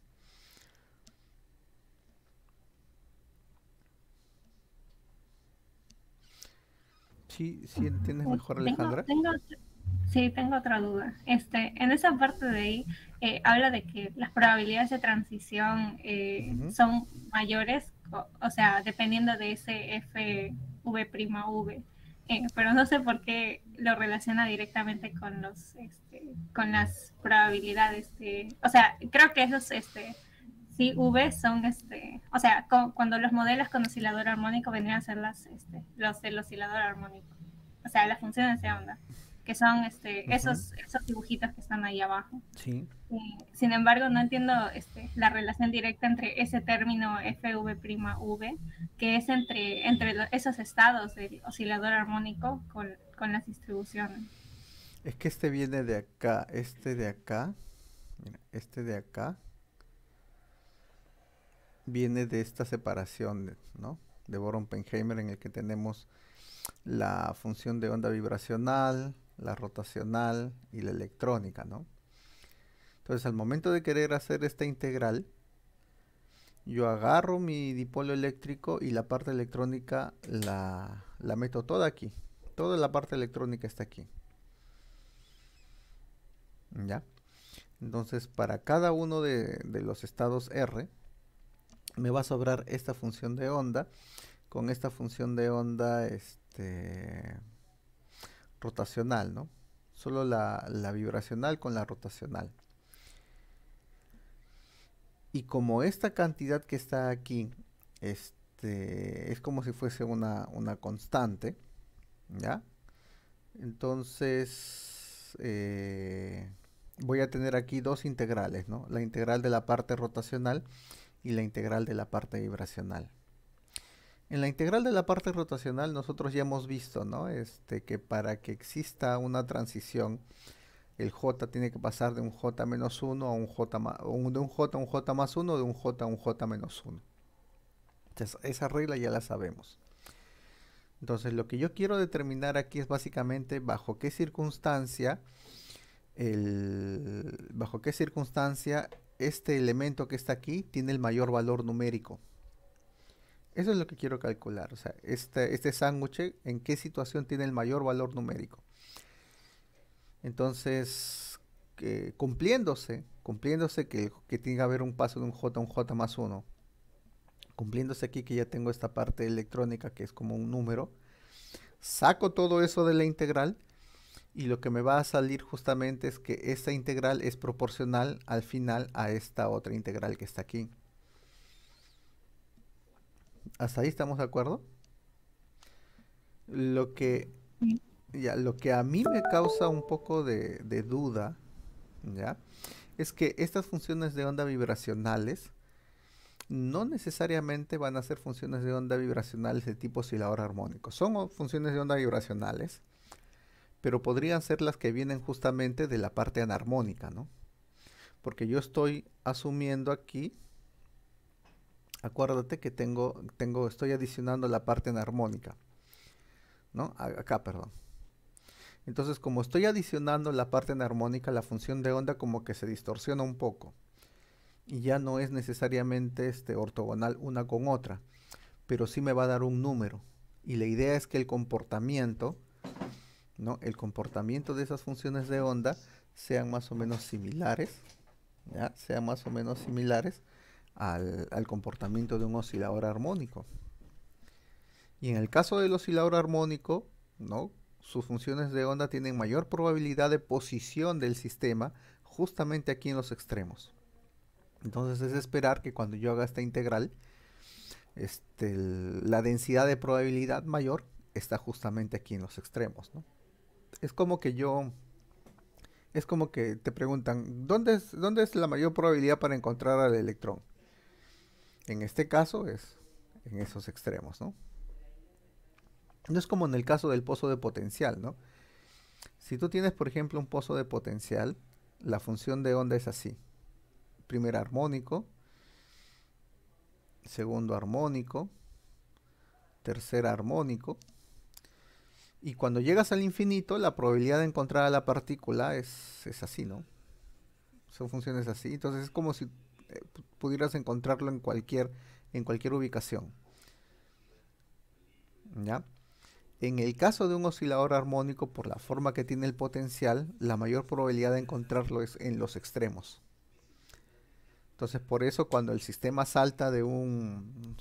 Speaker 1: ¿Sí, sí entiendes mejor, Alejandra?
Speaker 2: Tengo, sí, tengo otra duda. Este, en esa parte de ahí eh, habla de que las probabilidades de transición eh, son mayores, o, sea, dependiendo de ese FV'V. Eh, pero no sé por qué lo relaciona directamente con los este, con las probabilidades de, o sea creo que esos este Sí, V son, este, o sea, cuando los modelos con oscilador armónico vendrían a ser las, este, los del oscilador armónico. O sea, las funciones de onda, que son este, esos, esos dibujitos que están ahí abajo. Sí. Eh, sin embargo, no entiendo este, la relación directa entre ese término v, que es entre, entre esos estados del oscilador armónico con, con las distribuciones.
Speaker 1: Es que este viene de acá, este de acá, este de acá viene de esta separación, De Boron-Penheimer en el que tenemos la función de onda vibracional, la rotacional y la electrónica, ¿no? Entonces, al momento de querer hacer esta integral, yo agarro mi dipolo eléctrico y la parte electrónica la, meto toda aquí. Toda la parte electrónica está aquí. ¿Ya? Entonces, para cada uno de los estados R, me va a sobrar esta función de onda. Con esta función de onda este, rotacional, ¿no? Solo la, vibracional con la rotacional. Y como esta cantidad que está aquí este, es como si fuese una, constante, ¿ya? Entonces eh, voy a tener aquí dos integrales, ¿no? La integral de la parte rotacional y la integral de la parte vibracional. En la integral de la parte rotacional nosotros ya hemos visto ¿no? este, que para que exista una transición, el j tiene que pasar de un j menos 1 a un j, más, de un j a un j más 1, de un j a un j menos 1. esa regla ya la sabemos. Entonces lo que yo quiero determinar aquí es básicamente bajo qué circunstancia el, bajo qué circunstancia este elemento que está aquí tiene el mayor valor numérico. Eso es lo que quiero calcular. O sea, este, este sándwich, ¿en qué situación tiene el mayor valor numérico? Entonces, cumpliéndose, cumpliéndose que, que tiene que haber un paso de un J a un J más 1. Cumpliéndose aquí que ya tengo esta parte electrónica que es como un número. Saco todo eso de la integral y lo que me va a salir justamente es que esta integral es proporcional al final a esta otra integral que está aquí. ¿Hasta ahí estamos de acuerdo? Lo que, ya, lo que a mí me causa un poco de, duda, Es que estas funciones de onda vibracionales no necesariamente van a ser funciones de onda vibracionales de tipo oscilador armónico. Son funciones de onda vibracionales, pero podrían ser las que vienen justamente de la parte anarmónica, ¿no? Porque yo estoy asumiendo aquí, acuérdate que tengo, tengo, estoy adicionando la parte anarmónica, ¿no? Acá, perdón. Entonces, como estoy adicionando la parte enarmónica, la función de onda como que se distorsiona un poco. Y ya no es necesariamente este, ortogonal una con otra, pero sí me va a dar un número. Y la idea es que el comportamiento el comportamiento de esas funciones de onda sean más o menos similares, sean más o menos similares al, comportamiento de un oscilador armónico. Y en el caso del oscilador armónico, ¿no? sus funciones de onda tienen mayor probabilidad de posición del sistema justamente aquí en los extremos. Entonces es esperar que cuando yo haga esta integral, este, la densidad de probabilidad mayor está justamente aquí en los extremos. ¿no? es como que yo, es como que te preguntan, ¿dónde es, dónde es la mayor probabilidad para encontrar al electrón? En este caso es en esos extremos, ¿no? No es como en el caso del pozo de potencial, ¿no? Si tú tienes, por ejemplo, un pozo de potencial, la función de onda es así. Primer armónico, segundo armónico, tercer armónico, y cuando llegas al infinito, la probabilidad de encontrar a la partícula es, así, ¿no? Son funciones así. Entonces es como si eh, pudieras encontrarlo en cualquier, en cualquier ubicación. ¿Ya? En el caso de un oscilador armónico, por la forma que tiene el potencial, la mayor probabilidad de encontrarlo es en los extremos. Entonces, por eso cuando el sistema salta de un...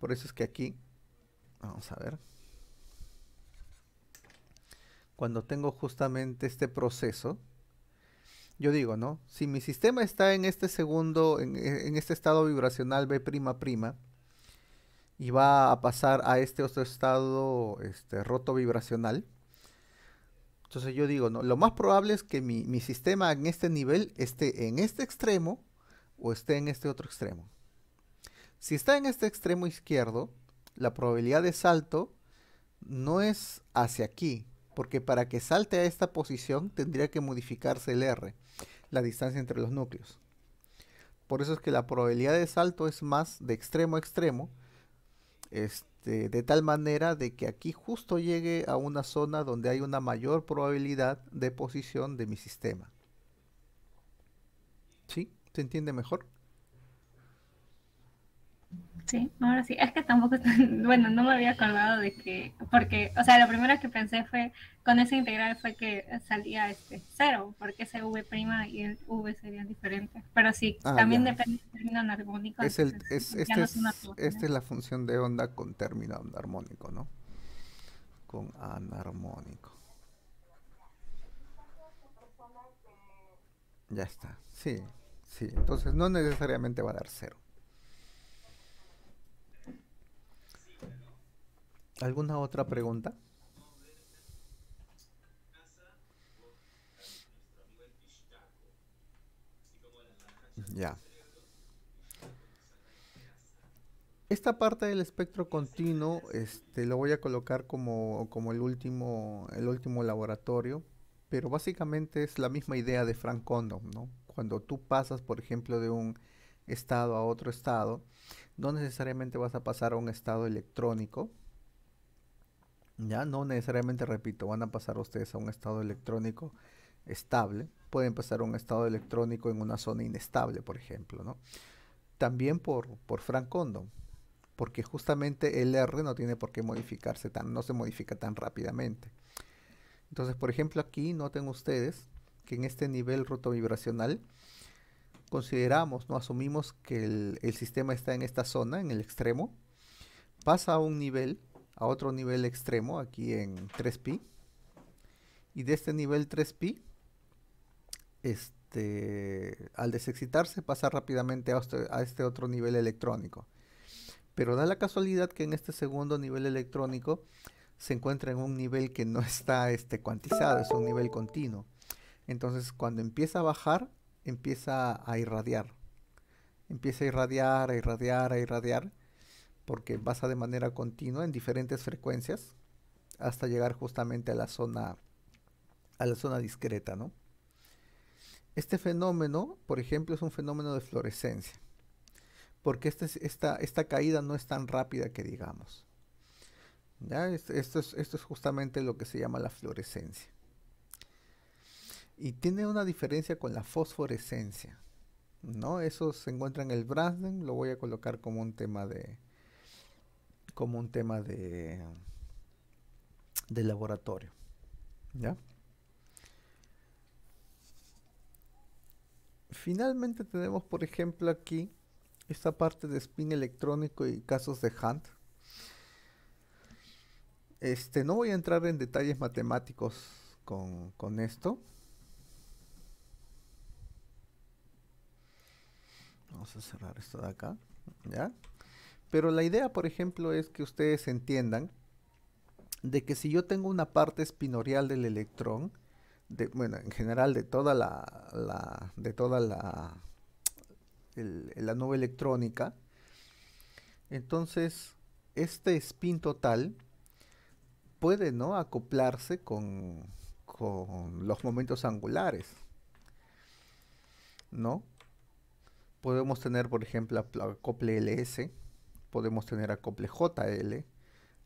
Speaker 1: por eso es que aquí... Vamos a ver cuando tengo justamente este proceso, yo digo, ¿no? Si mi sistema está en este segundo, en, e, este estado vibracional B', y va a pasar a este otro estado este, roto vibracional, entonces yo digo, ¿no? Lo más probable es que mi sistema en este nivel esté en este extremo o esté en este otro extremo. Si está en este extremo izquierdo, la probabilidad de salto no es hacia aquí, porque para que salte a esta posición tendría que modificarse el R, la distancia entre los núcleos. Por eso es que la probabilidad de salto es más de extremo a extremo, este, de tal manera de que aquí justo llegue a una zona donde hay una mayor probabilidad de posición de mi sistema. ¿Sí? ¿Se entiende mejor?
Speaker 2: Sí, ahora sí. Es que tampoco, bueno, no me había acordado de que, porque, o sea, lo primero que pensé fue, con ese integral fue que salía este cero, porque ese V' y el V serían diferentes. Pero sí, ah, también depende del término anarmónico. este esta es este la
Speaker 1: función de onda con término anarmónico, ¿no? Con anarmónico. Ya está, sí, sí. Entonces no necesariamente va a dar cero. ¿Alguna otra pregunta? Ya. Esta parte del espectro continuo este, lo voy a colocar como, el, último, el último laboratorio, pero básicamente es la misma idea de Frank Condon, ¿no? Cuando tú pasas, por ejemplo, de un estado a otro estado, no necesariamente vas a pasar a un estado electrónico, ya no necesariamente, repito, van a pasar ustedes a un estado electrónico estable. Pueden pasar a un estado electrónico en una zona inestable, por ejemplo, ¿no? También por, por Frank Condon, porque justamente el R no tiene por qué modificarse tan, no se modifica tan rápidamente. Entonces, por ejemplo, aquí noten ustedes que en este nivel rotovibracional consideramos, no asumimos que el, el sistema está en esta zona, en el extremo, pasa a un nivel a otro nivel extremo aquí en 3pi. Y de este nivel 3pi, este, al desexcitarse pasa rápidamente a este, a este otro nivel electrónico. Pero da la casualidad que en este segundo nivel electrónico se encuentra en un nivel que no está este, cuantizado, es un nivel continuo. Entonces cuando empieza a bajar, empieza a irradiar. Empieza a irradiar, a irradiar, a irradiar porque pasa de manera continua en diferentes frecuencias hasta llegar justamente a la zona a la zona discreta, ¿no? Este fenómeno, por ejemplo, es un fenómeno de fluorescencia, porque este esta, esta caída no es tan rápida que digamos. Este, esto, es, esto es justamente lo que se llama la fluorescencia. Y tiene una diferencia con la fosforescencia. ¿no? Eso se encuentra en el Brasden, lo voy a colocar como un tema de, como un tema de, de laboratorio. ¿Ya? Finalmente tenemos, por ejemplo, aquí esta parte de spin electrónico y casos de Hunt. Este, no voy a entrar en detalles matemáticos con, con esto. Vamos a cerrar esto de acá. ¿Ya? Pero la idea, por ejemplo, es que ustedes entiendan de que si yo tengo una parte espinorial del electrón, bueno, en general de toda la, de toda la, la nube electrónica, entonces este spin total puede ¿no? acoplarse con, los momentos angulares. ¿No? Podemos tener, por ejemplo, acople LS, podemos tener acople JL,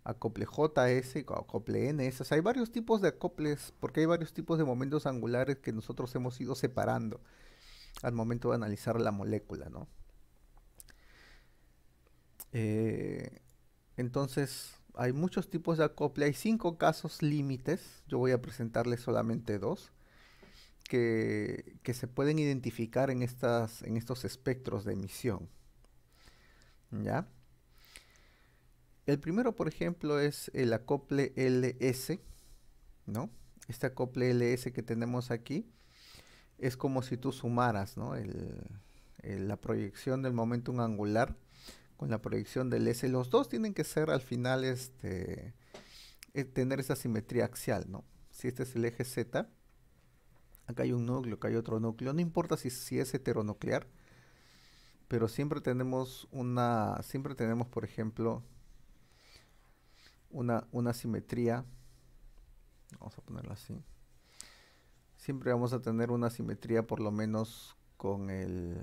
Speaker 1: acople JS, acople NS. hay varios tipos de acoples porque hay varios tipos de momentos angulares que nosotros hemos ido separando al momento de analizar la molécula, eh, entonces, hay muchos tipos de acople. Hay cinco casos límites. Yo voy a presentarles solamente dos. Que, se pueden identificar en, estas, en estos espectros de emisión. ¿Ya? El primero, por ejemplo, es el acople LS, ¿no? Este acople LS que tenemos aquí es como si tú sumaras, ¿no? la proyección del momentum angular con la proyección del S. Los dos tienen que ser al final, este, eh, tener esa simetría axial, ¿no? Si este es el eje Z, acá hay un núcleo, acá hay otro núcleo, no importa si, si es heteronuclear, pero siempre tenemos una, siempre tenemos, por ejemplo, una, simetría, vamos a ponerla así, siempre vamos a tener una simetría por lo menos con el,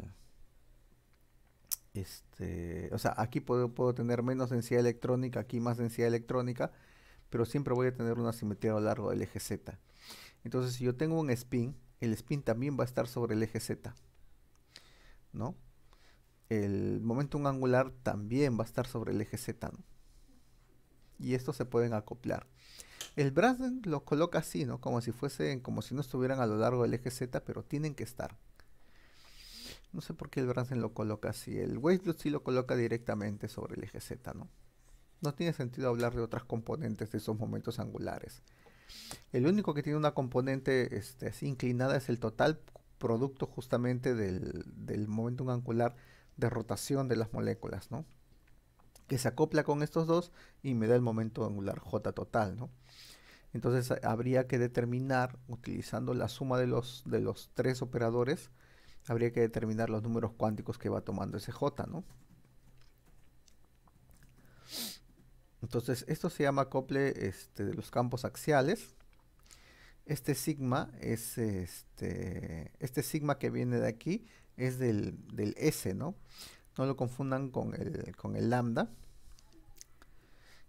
Speaker 1: este, o sea, aquí puedo, puedo tener menos densidad electrónica, aquí más densidad electrónica, pero siempre voy a tener una simetría a lo largo del eje Z. Entonces, si yo tengo un spin, el spin también va a estar sobre el eje Z, ¿no? El momento angular también va a estar sobre el eje Z, ¿no? y estos se pueden acoplar. El Branson lo coloca así, ¿no? Como si fuesen, como si no estuvieran a lo largo del eje Z, pero tienen que estar. No sé por qué el Bransen lo coloca así. El Weisblut sí lo coloca directamente sobre el eje Z, ¿no? No tiene sentido hablar de otras componentes de esos momentos angulares. El único que tiene una componente este, así inclinada es el total producto justamente del, momento angular de rotación de las moléculas, ¿no? que se acopla con estos dos y me da el momento angular J total, ¿no? Entonces habría que determinar, utilizando la suma de los, de los tres operadores, habría que determinar los números cuánticos que va tomando ese J, ¿no? Entonces esto se llama acople este, de los campos axiales. Este sigma es este, este sigma que viene de aquí es del, del S, ¿no? No lo confundan con el, con el lambda.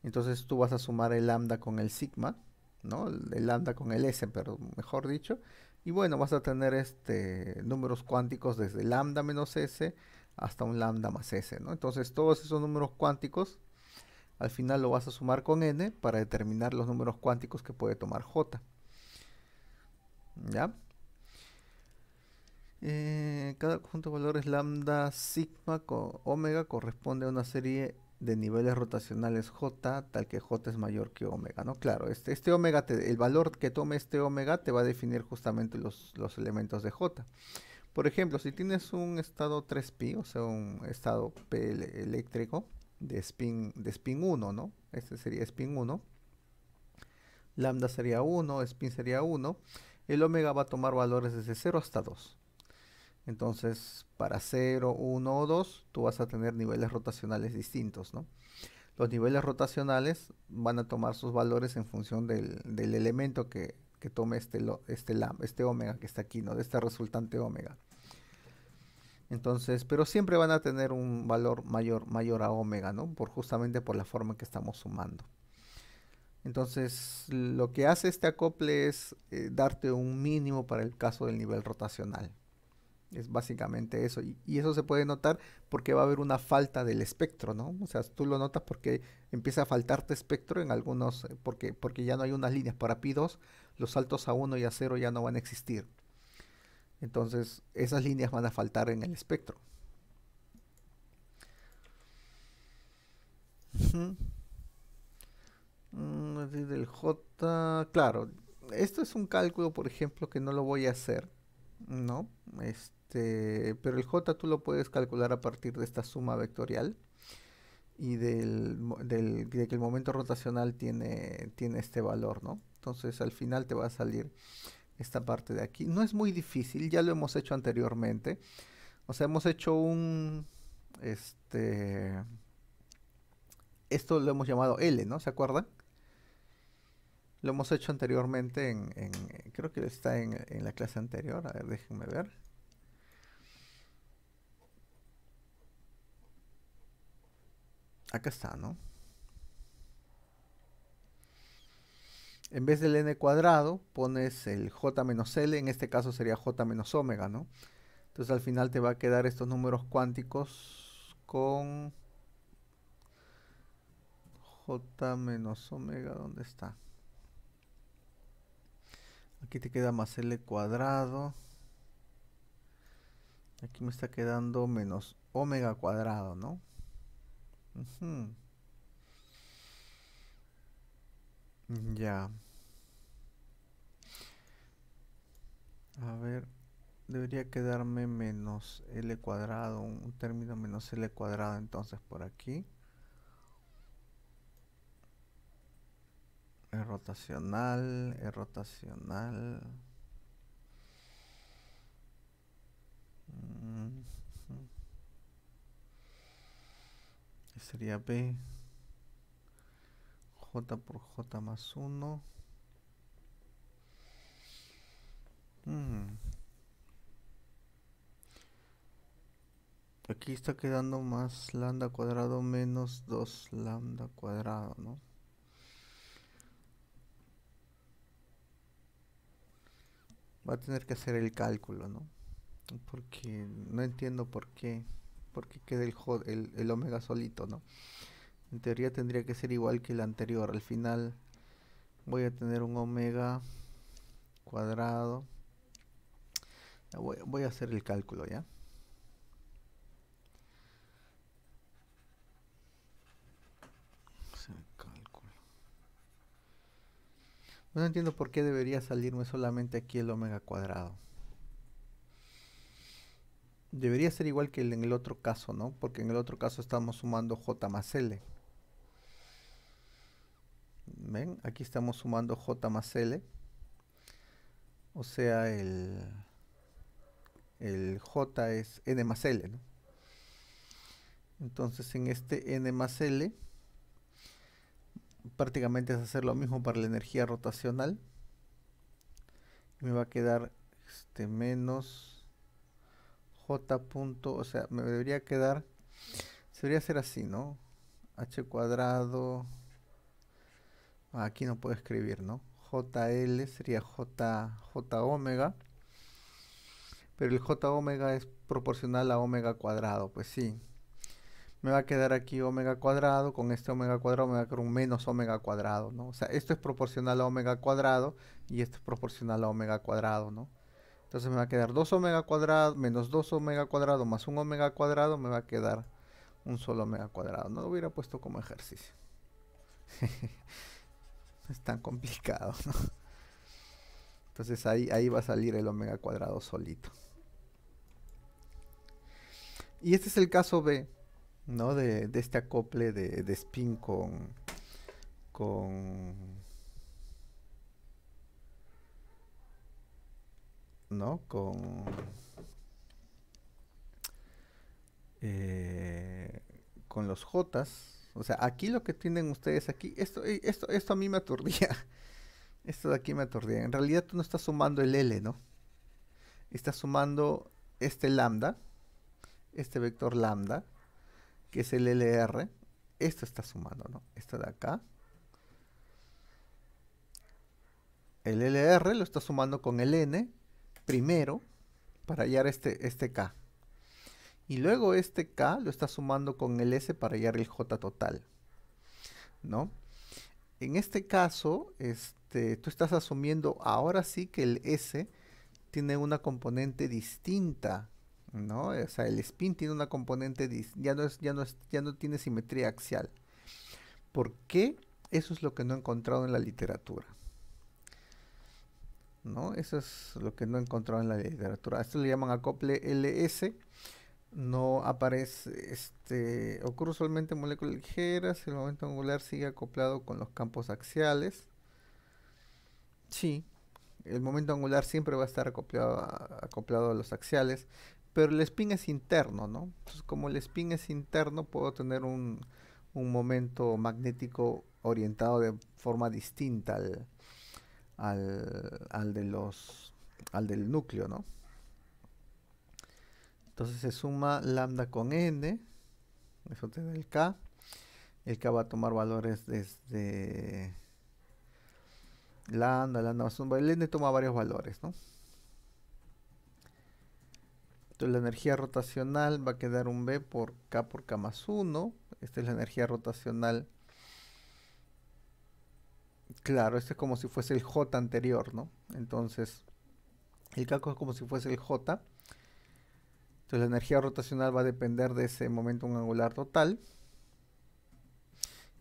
Speaker 1: Entonces tú vas a sumar el lambda con el sigma, ¿no? El, lambda con el S, pero mejor dicho. Y bueno, vas a tener este números cuánticos desde lambda menos S hasta un lambda más S, ¿no? Entonces todos esos números cuánticos al final lo vas a sumar con n para determinar los números cuánticos que puede tomar j. ¿Ya? Eh, cada conjunto de valores lambda, sigma, omega corresponde a una serie de niveles rotacionales j, tal que j es mayor que omega, ¿no? Claro, este, este omega, el valor que tome este omega te va a definir justamente los, los elementos de j. Por ejemplo, si tienes un estado 3pi, o sea, un estado P eléctrico de spin, de spin 1, ¿no? Este sería spin 1. Lambda sería 1, spin sería 1. El omega va a tomar valores desde 0 hasta 2. Entonces, para 0, 1 o 2, tú vas a tener niveles rotacionales distintos, ¿no? Los niveles rotacionales van a tomar sus valores en función del, elemento que, tome este, este, este, omega que está aquí, ¿no? De esta resultante omega. Entonces, pero siempre van a tener un valor mayor, mayor a omega, ¿no? Por, justamente por la forma que estamos sumando. Entonces, lo que hace este acople es eh, darte un mínimo para el caso del nivel rotacional. Es básicamente eso. Y, eso se puede notar porque va a haber una falta del espectro, ¿no? O sea, tú lo notas porque empieza a faltarte espectro en algunos, eh, porque, porque ya no hay unas líneas. Para pi 2 los saltos a 1 y a 0 ya no van a existir. Entonces, esas líneas van a faltar en el espectro. Mm, del J, claro, esto es un cálculo, por ejemplo, que no lo voy a hacer, ¿no? Este, este, pero el j tú lo puedes calcular a partir de esta suma vectorial y del, de que el momento rotacional tiene, tiene este valor, ¿no? Entonces al final te va a salir esta parte de aquí. No es muy difícil, ya lo hemos hecho anteriormente. O sea, hemos hecho un... Este... Esto lo hemos llamado L, ¿no? ¿Se acuerdan? Lo hemos hecho anteriormente en... creo que está en, en la clase anterior. A ver, déjenme ver. Acá está, ¿no? En vez del n cuadrado, pones el j menos l, en este caso sería j menos omega, ¿no? Entonces al final te va a quedar estos números cuánticos con j menos omega, ¿dónde está? Aquí te queda más L cuadrado. Aquí me está quedando menos omega cuadrado, ¿no? Ya. A ver, debería quedarme menos L cuadrado, un término menos L cuadrado entonces por aquí. Es rotacional, es rotacional. Mm. sería B, J por J más 1. Hmm. Aquí está quedando más lambda cuadrado menos 2 lambda cuadrado, ¿no? Va a tener que hacer el cálculo, ¿no? Porque no entiendo por qué porque queda el, el, omega solito, ¿no? En teoría tendría que ser igual que el anterior. Al final voy a tener un omega cuadrado. Voy, voy a hacer el cálculo, ¿ya? No entiendo por qué debería salirme solamente aquí el omega cuadrado. Debería ser igual que en el otro caso, ¿no? Porque en el otro caso estamos sumando J más L. ¿Ven? Aquí estamos sumando J más L. O sea, el, el J es N más L, ¿no? Entonces en este N más L prácticamente es hacer lo mismo para la energía rotacional. Me va a quedar este menos j punto, o sea, me debería quedar, se debería ser así, ¿no? h cuadrado, aquí no puedo escribir, ¿no? jl sería j, j omega, pero el j omega es proporcional a omega cuadrado, pues sí. Me va a quedar aquí omega cuadrado, con este omega cuadrado me va a quedar un menos omega cuadrado, ¿no? O sea, esto es proporcional a omega cuadrado y esto es proporcional a omega cuadrado, ¿no? Entonces me va a quedar 2 omega cuadrado menos 2 omega cuadrado más 1 omega cuadrado me va a quedar un solo omega cuadrado. No lo hubiera puesto como ejercicio. es tan complicado, Entonces ahí, ahí va a salir el omega cuadrado solito. Y este es el caso B, ¿no? De, este acople de, de spin con, con ¿no? Con, eh, con los Jotas. O sea, aquí lo que tienen ustedes aquí, esto, eh, esto, esto a mí me aturdía. Esto de aquí me aturdía. En realidad tú no estás sumando el L, ¿no? Estás sumando este lambda, este vector lambda, que es el LR. Esto está sumando, ¿no? Esto de acá. El LR lo está sumando con el N primero para hallar este, este K. Y luego este K lo está sumando con el S para hallar el J total. ¿No? En este caso, este, tú estás asumiendo ahora sí que el S tiene una componente distinta, ¿no? O sea, el spin tiene una componente, ya no, ya, no ya no tiene simetría axial. ¿Por qué? Eso es lo que no he encontrado en la literatura. ¿no? Eso es lo que no he encontrado en la literatura. esto le llaman acople LS. No aparece, este, ocurre solamente en moléculas ligeras, el momento angular sigue acoplado con los campos axiales. Sí, el momento angular siempre va a estar acoplado a, acoplado a los axiales, pero el spin es interno, ¿no? Entonces, como el spin es interno, puedo tener un, un momento magnético orientado de forma distinta al, al, de los, al del núcleo, ¿no? Entonces se suma lambda con n, eso te da el k. El k va a tomar valores desde lambda, lambda más 1, el n toma varios valores, ¿no? Entonces la energía rotacional va a quedar un b por k por k más 1. Esta es la energía rotacional Claro, este es como si fuese el J anterior, ¿no? Entonces, el K es como si fuese el J. Entonces la energía rotacional va a depender de ese momento angular total.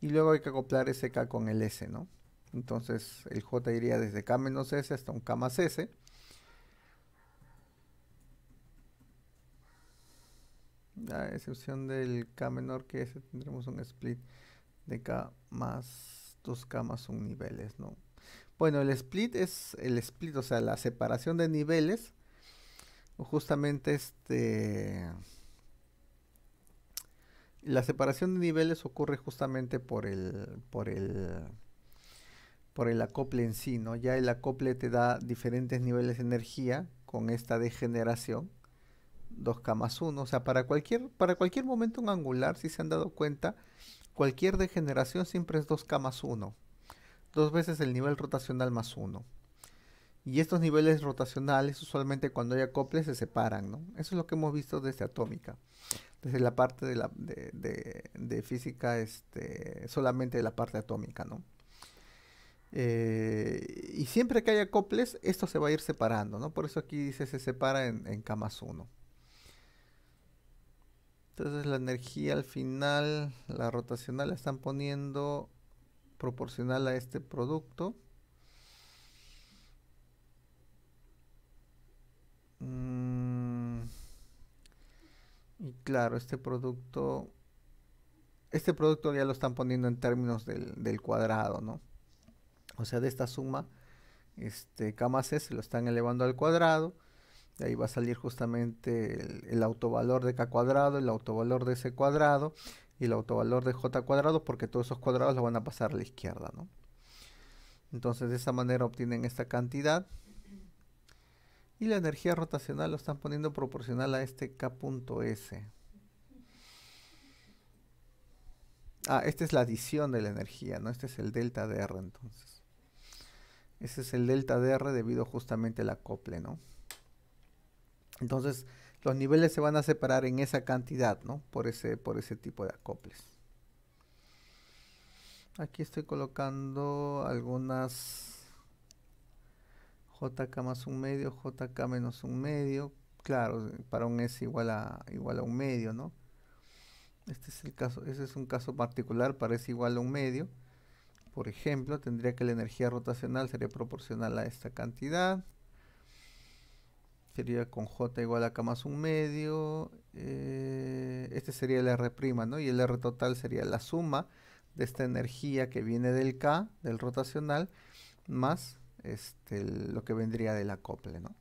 Speaker 1: Y luego hay que acoplar ese K con el S, ¿no? Entonces el J iría desde K menos S hasta un K más S. A excepción del K menor que S tendremos un split de K más dos camas son niveles, ¿no? Bueno, el split es el split, o sea, la separación de niveles. Justamente este... La separación de niveles ocurre justamente por el, por el, por el acople en sí, ¿no? Ya el acople te da diferentes niveles de energía con esta degeneración. 2 camas 1, o sea, para cualquier, para cualquier momento en angular, si se han dado cuenta, Cualquier degeneración siempre es 2 k más 1. Dos veces el nivel rotacional más 1. Y estos niveles rotacionales usualmente cuando hay coples se separan, ¿no? Eso es lo que hemos visto desde atómica. Desde la parte de, física, este, solamente de la parte atómica, ¿no? Eh, y siempre que haya coples, esto se va a ir separando, ¿no? Por eso aquí dice se separa en, K más 1. Entonces la energía al final, la rotacional la están poniendo proporcional a este producto. Mm, y claro, este producto, este producto ya lo están poniendo en términos del, cuadrado, ¿no? O sea, de esta suma, este, K más e S lo están elevando al cuadrado de ahí va a salir justamente el, autovalor de k cuadrado, el autovalor de s cuadrado y el autovalor de j cuadrado, porque todos esos cuadrados los van a pasar a la izquierda, ¿no? Entonces de esa manera obtienen esta cantidad. Y la energía rotacional lo están poniendo proporcional a este k punto s. Ah, esta es la adición de la energía, ¿no? Este es el delta de R entonces. Ese es el delta de R debido justamente al acople, ¿no? Entonces, los niveles se van a separar en esa cantidad, ¿no? Por ese, por ese tipo de acoples. Aquí estoy colocando algunas jk más un medio, jk menos un medio. Claro, para un s igual a, un medio, ¿no? Este es el caso, ese es un caso particular para s igual a un medio. Por ejemplo, tendría que la energía rotacional sería proporcional a esta cantidad sería con J igual a K más un medio. Eh, este sería el R', ¿no? Y el R total sería la suma de esta energía que viene del K, del rotacional, más este, lo que vendría del acople, ¿no?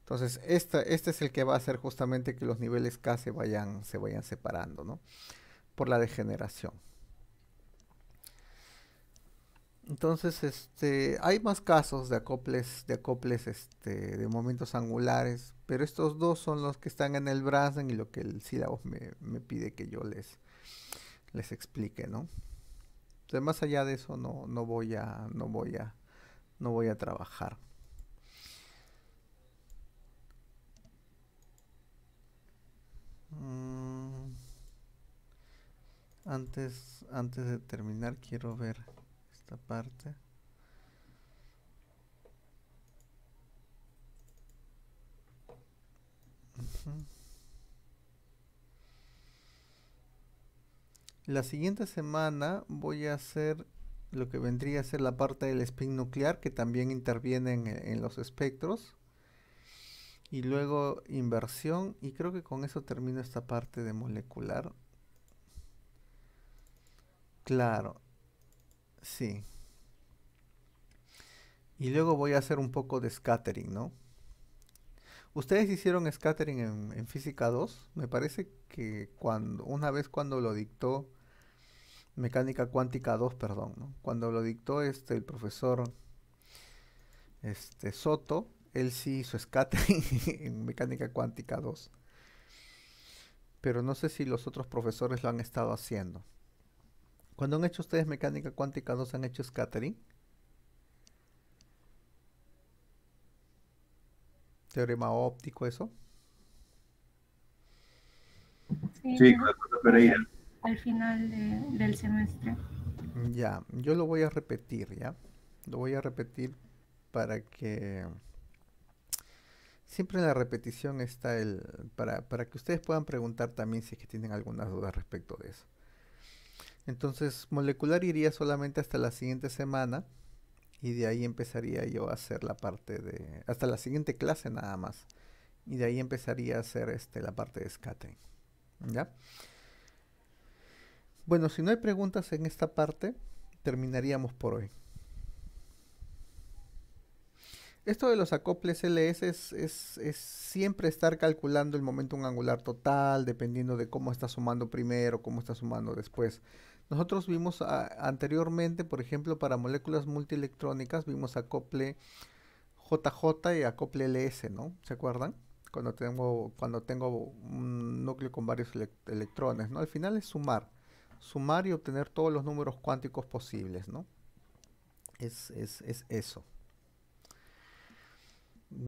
Speaker 1: Entonces, este es el que va a hacer justamente que los niveles K se vayan, se vayan separando, Por la degeneración. Entonces, este, hay más casos de acoples, de acoples, este, de momentos angulares, pero estos dos son los que están en el Brazen y lo que el sílabo me, pide que yo les, les explique, ¿no? Entonces, más allá de eso, no, no voy a, no voy a, no voy a trabajar. Mm. Antes, antes de terminar, quiero ver esta parte. La siguiente semana voy a hacer lo que vendría a ser la parte del spin nuclear que también interviene en los espectros. Y luego inversión y creo que con eso termino esta parte de molecular. Claro, Sí. Y luego voy a hacer un poco de scattering, ¿no? Ustedes hicieron scattering en, física 2. Me parece que cuando, una vez cuando lo dictó mecánica cuántica 2, perdón, ¿no? cuando lo dictó este el profesor este Soto, él sí hizo scattering en mecánica cuántica 2. Pero no sé si los otros profesores lo han estado haciendo. Cuando han hecho ustedes mecánica cuántica, se han hecho scattering? Teorema óptico, eso.
Speaker 2: Sí, Al final del semestre.
Speaker 1: Ya, yo lo voy a repetir, ¿ya? Lo voy a repetir para que... Siempre en la repetición está el... Para, para que ustedes puedan preguntar también si es que tienen algunas dudas respecto de eso. Entonces, molecular iría solamente hasta la siguiente semana y de ahí empezaría yo a hacer la parte de hasta la siguiente clase nada más. Y de ahí empezaría a hacer este la parte de scattering. ¿Ya? Bueno, si no hay preguntas en esta parte, terminaríamos por hoy. Esto de los acoples LS es, es, siempre estar calculando el momento angular total, dependiendo de cómo está sumando primero, cómo está sumando después. Nosotros vimos anteriormente, por ejemplo, para moléculas multielectrónicas, vimos acople JJ y acople LS, ¿no? ¿Se acuerdan? Cuando tengo, cuando tengo un núcleo con varios electrones, ¿no? Al final es sumar. Sumar y obtener todos los números cuánticos posibles, ¿no? es eso.